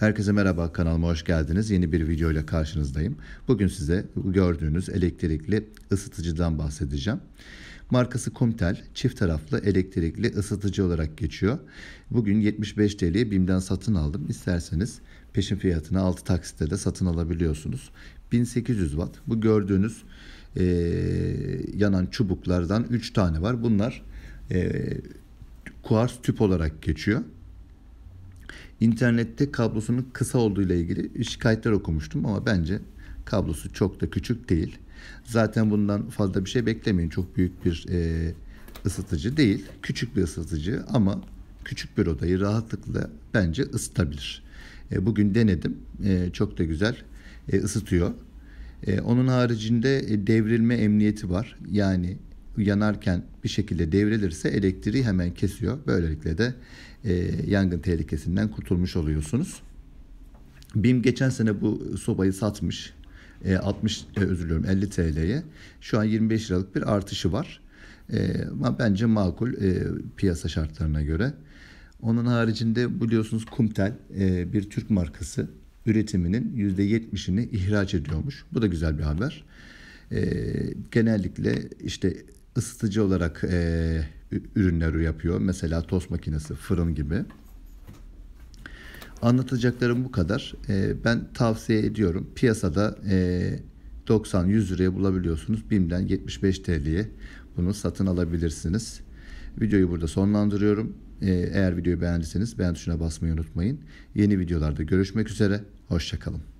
Herkese merhaba kanalıma hoş geldiniz. Yeni bir video ile karşınızdayım. Bugün size gördüğünüz elektrikli ısıtıcıdan bahsedeceğim. Markası Kumtel çift taraflı elektrikli ısıtıcı olarak geçiyor. Bugün 75 TL'ye BİM'den satın aldım. İsterseniz peşin fiyatına 6 taksitte de satın alabiliyorsunuz. 1800 Watt bu gördüğünüz e, yanan çubuklardan 3 tane var. Bunlar e, kuars tüp olarak geçiyor. İnternette kablosunun kısa olduğu ile ilgili şikayetler okumuştum ama bence kablosu çok da küçük değil. Zaten bundan fazla bir şey beklemeyin. Çok büyük bir e, ısıtıcı değil. Küçük bir ısıtıcı ama küçük bir odayı rahatlıkla bence ısıtabilir. E, bugün denedim. E, çok da güzel e, ısıtıyor. E, onun haricinde e, devrilme emniyeti var. Yani yanarken bir şekilde devrilirse elektriği hemen kesiyor. Böylelikle de e, yangın tehlikesinden kurtulmuş oluyorsunuz. Bim geçen sene bu sobayı satmış. E, 60 e, özür diliyorum 50 TL'ye. Şu an 25 liralık bir artışı var. E, ama bence makul e, piyasa şartlarına göre. Onun haricinde biliyorsunuz Kumtel e, bir Türk markası üretiminin %70'ini ihraç ediyormuş. Bu da güzel bir haber. E, genellikle işte ısıtıcı olarak e, ürünler yapıyor. Mesela tost makinesi, fırın gibi. Anlatacaklarım bu kadar. E, ben tavsiye ediyorum. Piyasada e, 90-100 liraya bulabiliyorsunuz. BİM'den 75 TL'ye bunu satın alabilirsiniz. Videoyu burada sonlandırıyorum. E, eğer videoyu beğendiyseniz beğen tuşuna basmayı unutmayın. Yeni videolarda görüşmek üzere. Hoşçakalın.